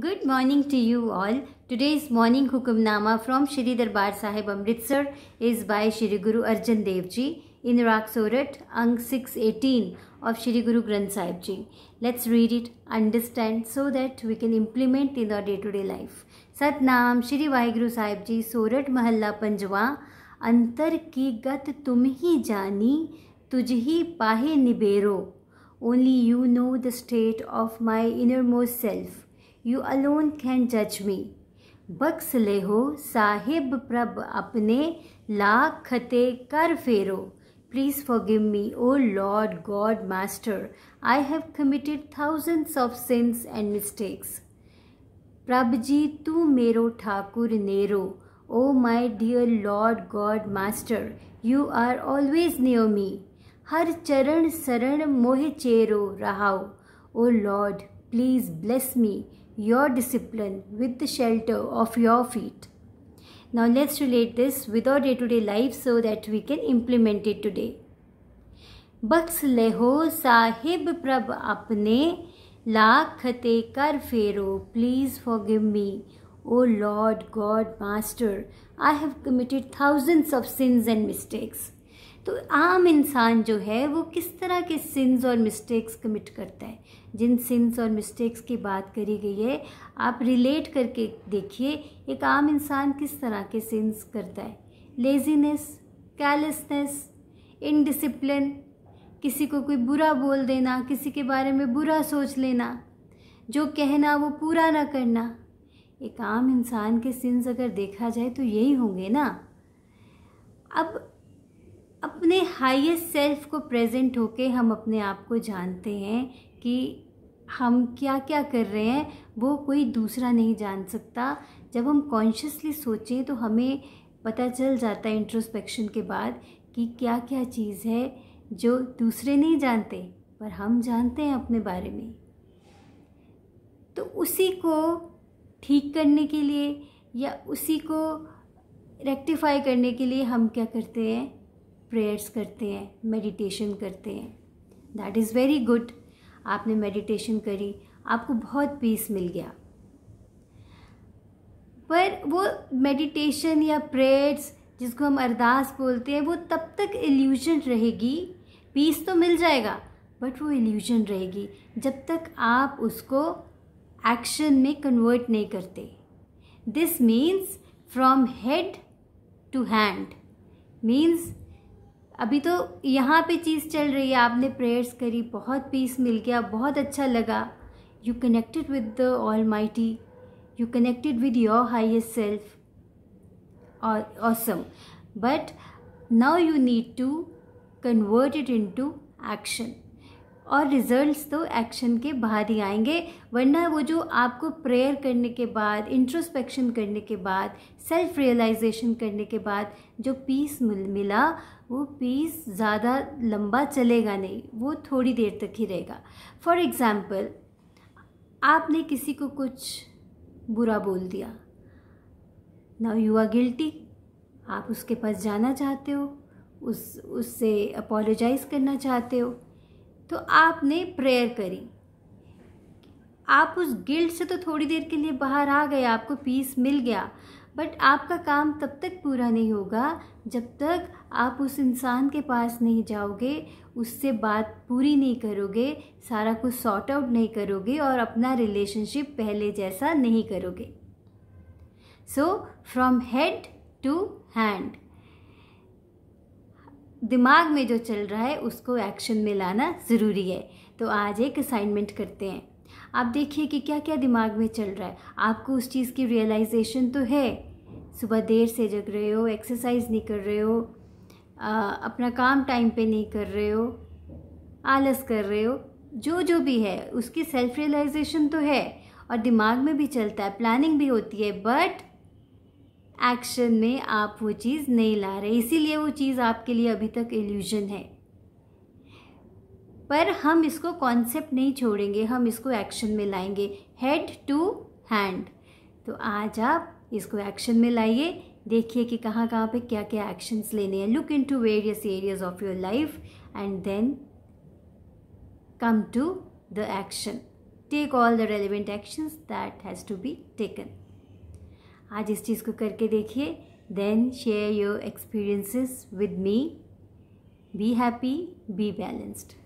Good morning to you all. Today's morning Hukumnama from Shri Darbar Sahib Amritsar is by Shri Guru Arjan Dev Ji in Raksorat Ang 618 of Shri Guru Granth Sahib Ji. Let's read it, understand so that we can implement in our day-to-day -day life. Satnam Shri Vaheguru Sahib Ji Sorat Mahalla Panjwa Antar ki gat तुम ही जानी तुझ ही पाहे निबेरो only you know the state of my you alone can जज me बक्स ले हो साहिब प्रभ अपने लाख खते कर फेरो please forgive me O Lord God master I have committed thousands of sins and mistakes प्रभ जी तू मेरो ठाकुर नेरो O my dear Lord God master you are always near me हर चरण शरण मोह चेरो रहाओ O Lord please bless me your discipline with the shelter of your feet. Now let's relate this with our day-to-day life so that we can implement it today. Baks leho sahib prab apne lakhate kar फेरो Please forgive me, O Lord God, Master, I have committed thousands of sins and mistakes. तो आम इंसान जो है वो किस तरह के सिंस और मिस्टेक्स कमिट करता है जिन सिंस और मिस्टेक्स की बात करी गई है आप रिलेट करके देखिए एक आम इंसान किस तरह के सिंस करता है लेजीनेस कैलसनेस इनडिसिप्लिन किसी को कोई बुरा बोल देना किसी के बारे में बुरा सोच लेना जो कहना वो पूरा ना करना एक आम इंसान के सिंस अगर देखा जाए तो यही होंगे ना अब अपने हाईएस्ट सेल्फ को प्रेजेंट होके हम अपने आप को जानते हैं कि हम क्या क्या कर रहे हैं वो कोई दूसरा नहीं जान सकता जब हम कॉन्शियसली सोचें तो हमें पता चल जाता है इंट्रोस्पेक्शन के बाद कि क्या क्या चीज़ है जो दूसरे नहीं जानते पर हम जानते हैं अपने बारे में तो उसी को ठीक करने के लिए या उसी को रेक्टिफाई करने के लिए हम क्या करते हैं प्रेयर्स करते हैं मेडिटेशन करते हैं दैट इज़ वेरी गुड आपने मेडिटेशन करी आपको बहुत पीस मिल गया पर वो मेडिटेशन या प्रेयर्स जिसको हम अरदास बोलते हैं वो तब तक इल्यूजन रहेगी पीस तो मिल जाएगा बट वो इल्यूजन रहेगी जब तक आप उसको एक्शन में कन्वर्ट नहीं करते this means from head to hand means अभी तो यहाँ पे चीज़ चल रही है आपने प्रेयर्स करी बहुत पीस मिल गया बहुत अच्छा लगा you connected with the almighty you connected with your highest self awesome but now you need to convert it into action और रिजल्ट्स तो एक्शन के बाहर ही आएंगे वरना वो जो आपको प्रेयर करने के बाद इंट्रोस्पेक्शन करने के बाद सेल्फ रियलाइजेशन करने के बाद जो पीस मिल मिला वो पीस ज़्यादा लंबा चलेगा नहीं वो थोड़ी देर तक ही रहेगा फॉर एग्ज़ाम्पल आपने किसी को कुछ बुरा बोल दिया नाउ यू आर गिल्टी आप उसके पास जाना चाहते हो उस उससे अपोलोजाइज़ करना चाहते हो तो आपने प्रेयर करी आप उस गिल्ट से तो थोड़ी देर के लिए बाहर आ गए आपको पीस मिल गया बट आपका काम तब तक पूरा नहीं होगा जब तक आप उस इंसान के पास नहीं जाओगे उससे बात पूरी नहीं करोगे सारा कुछ सॉर्ट आउट नहीं करोगे और अपना रिलेशनशिप पहले जैसा नहीं करोगे so from head to hand दिमाग में जो चल रहा है उसको एक्शन में लाना ज़रूरी है तो आज एक असाइनमेंट करते हैं आप देखिए कि क्या क्या दिमाग में चल रहा है आपको उस चीज़ की रियलाइजेशन तो है सुबह देर से जग रहे हो एक्सरसाइज नहीं कर रहे हो आ, अपना काम टाइम पे नहीं कर रहे हो आलस कर रहे हो जो जो भी है उसकी सेल्फ रियलाइजेशन तो है और दिमाग में भी चलता है प्लानिंग भी होती है बट एक्शन में आप वो चीज़ नहीं ला रहे इसीलिए वो चीज़ आपके लिए अभी तक इल्यूजन है पर हम इसको कॉन्सेप्ट नहीं छोड़ेंगे हम इसको एक्शन में लाएंगे हेड टू हैंड तो आज आप इसको एक्शन में लाइए देखिए कि कहाँ कहाँ पे क्या क्या एक्शंस लेने हैं look into various areas of your life and then come to the action take all the relevant actions that has to be taken आज इस चीज़ को करके देखिए then share your experiences with me be happy be balanced